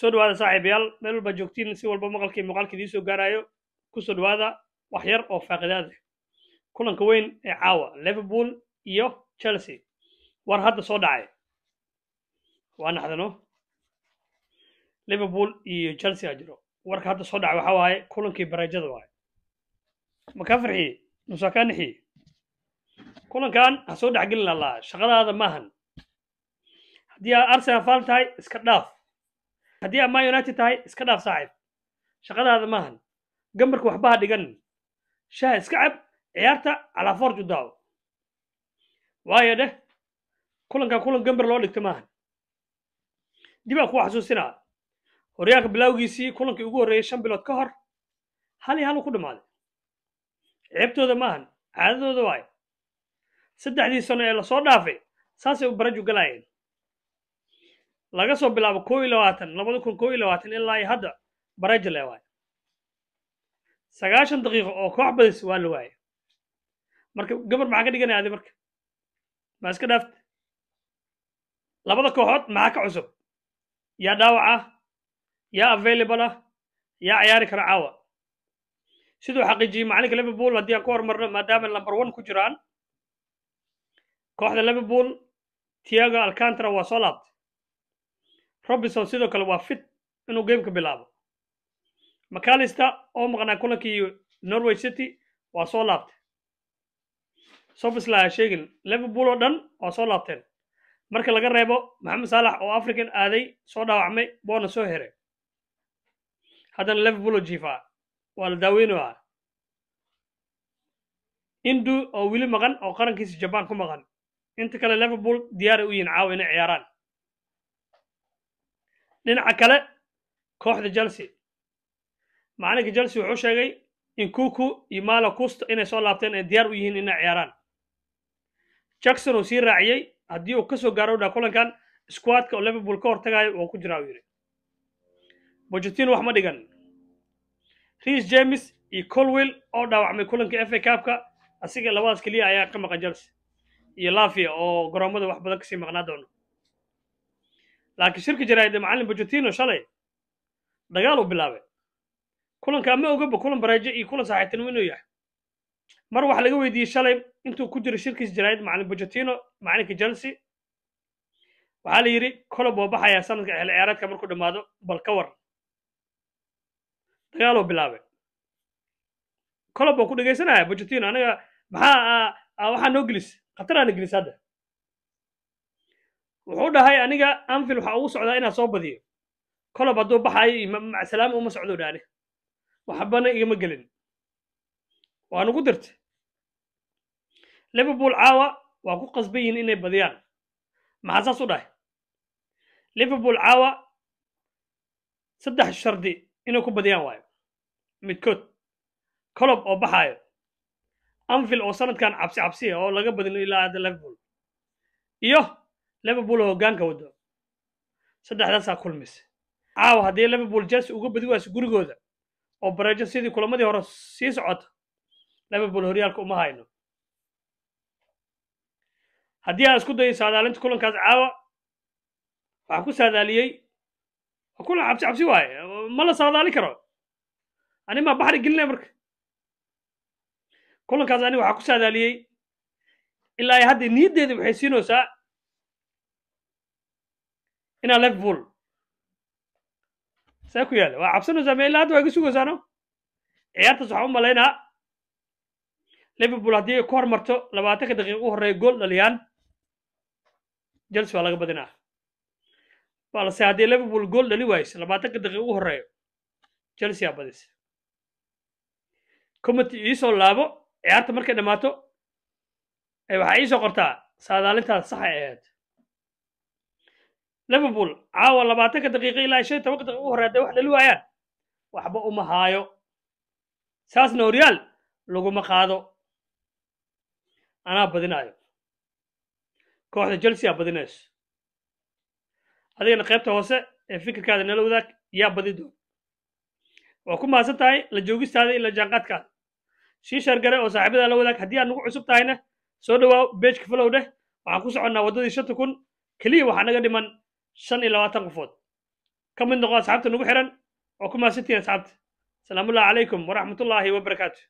soo dhawaada saaxiibayaal meel walba joogtiin si walba maqalkii muuqaalka idiin soo kusoo dhawaada wax yar oo faaqidaad ah kulanka weyn ee caawa liverpool iyo chelsea war hadda soo dhacay waa naxdano liverpool iyo chelsea a jiro warka hadda soo dhacay waxaa waaye kulankii bareejada waaye makaa farxiye musaa kaa kulankan ha soo dhexgelin allaa shaqadaada maahan haddii aad arsenal faal tahay iska dhaaf haddii amaa united tahay iska dhaaf saaxib shaqadaada maahan gambarka waxbaha dhigan shaha iska cab ciyaarta calaa u daawo waayo dheh kulankaa kulan gambar loo dhigta maahan dibaa kuu xasuusinaa horyaalka bilaawgiisii kulankii ugu horreeyey shan bilood ka hor hal iyo halu ku dhammaaday ceebtooda maahan caadadooda waayo saddexdii sano ee lasoo dhaafay saasay u baraju galaayeen laga soo bilaabo ko iyo labaatan labada kun ko iyo labaatan ilaa hadda barajale waay sagaashan daqiiqo oo koox badis waa la waaye marka gabar maxaa ka dhiganaya adi marka maa iska dhaafta labada kooxood maxaa ka cusub yaa dhaawac ah yaa available ah yaa ciyaari kara caawa siduu xaqiijiyey macalinka liverpool haddii aan ku hormarno maadaama number one ku jiraan kooxda liverpool tiago alcantara waa soo laabtay robinson sidoo kale waa fit inuu gameka bilaabo macallister oo maqnaa kulankii norway city waa soo laabtay sofisla sheegin liverpool oo dhan waa soo laabteen marka laga reebo maxamed saalax oo african aaday soo dhaawacmay boona soo heray haddana liverpool oo jiifaa waa la daaweynayaa indu oo weli maqan oo qarankiisa jaban ku maqan inta kale liverpool diyaara u yihin caawa inay ciyaaraan dhinaca kale kooxda chelsea macalinka chelsea wuxuu sheegay in kuku iyo mala custo inay soo laabteen ay diyaar u yihiin inay ciyaaraan jackson uu sii raaciyey haddii uu ka soo gaaro dhaa kulankan squadka oo liverpool ka hortagayo wou ku jiraa u yidhi bogetino wax ma dhigan reis james iyo colwell oo dhaawacmay kulanka f a cabka asiga labadaas keliya ayaa ka maqa chelsea iyo lafia oo goroommada wax badan kasii maqnaa doono laakiin shirka ee macallin bojotino shalay dagaaluu bilaabay kulanka ma ogaba kulan baraaje iyo kulan saaxiibtinimo inuu yahay mar waxa laga weydiiyey shalay intuu ku jiro shirkiis jaraahid macallin bojotino macallinka jelsi waxaa la yidhi kolob oo baxayaa sanadka xilli ciyaareedka markuu dhammaado bal ka war dagaaluu bilaabay kolob baan ku dhegaysanaya bojotino anaga maxaa ah, ah, waxaa noo gelis khatar aana gelis hadda wuxuu dhahay aniga anfil waxa ugu socdaa inaad soo badiyo kolob hadduu baxaayo macsalaam uma socdo dhaane waxbana igama gelin waanugu dirtay liverpool caawa waa ku qasban yihin inay badiyaan maxaa saas u dhahay liverpool caawa saddex shardi inay ku badiyaan waayo midkood kolob oo baxaayo anfil oo sanadkan cabsi cabsiya ah oo laga badin ilaa liverpool iyo liverpool oo hogaanka wado saddexdaasaa kulmisa caawa haddii liverpool jelse uga badi gurigooda oo bareejo sidii kulamadii hore sii socota liverpool horyaalka uma hayno haddii aan isku dayo saadaalinta kulankaas caawa waxaan ku saadaaliyey kulan cabsi cabsi waaye ma la saadaali karo ani maa baxri gelinaya marka kulankaas ani waxaa ku saadaaliyey ilaa hadda niyaddeeda waxay siinaysaa inaa level see ku yaalla waa cabsanaysaa me illaa hadda waa iga sugaysaano ciyaartaas waxaan u malaynaa liverpool haddii ay ku hormarto labaatanka daqiiq u horreeya gool dhaliyaan jelse waa laga badinaa balse haddii liverpool gool dhali waayso labaatanka daqiiq u horreeyo chelsea aa badisa comity iisoo laabo ciyaarta markay dhammaato waxaa iisoo qortaa saadaalintaas saxa ahayd liverpool caawa labaatanka daqiiqo ilaa shan shanta waqti u horee day wax dhali waayaan waxba uma haayo saasna horyaal laguma qaado anaa badinaayo kooxda chelsea a badinayso adigana qaybta hoose ee fikirkaada nala wadaag yaa badi doon waa ku mahadsan tahay la joogistaada iyo la jaanqaadkaada sii shargare oo saaxiibada la wadaag haddii aad nagu cusub tahayna soo dhawaaw beejka falow dheh waxaan ku soconnaa waddadii shanta kun keliya waxaa naga dhiman shan iyo labaatan qofood ka mid noqo asxaabta nagu xiran oo ku mahadsantiin asxaabta asalaamullahi calaykum waraxmatullaahi wabarakaatu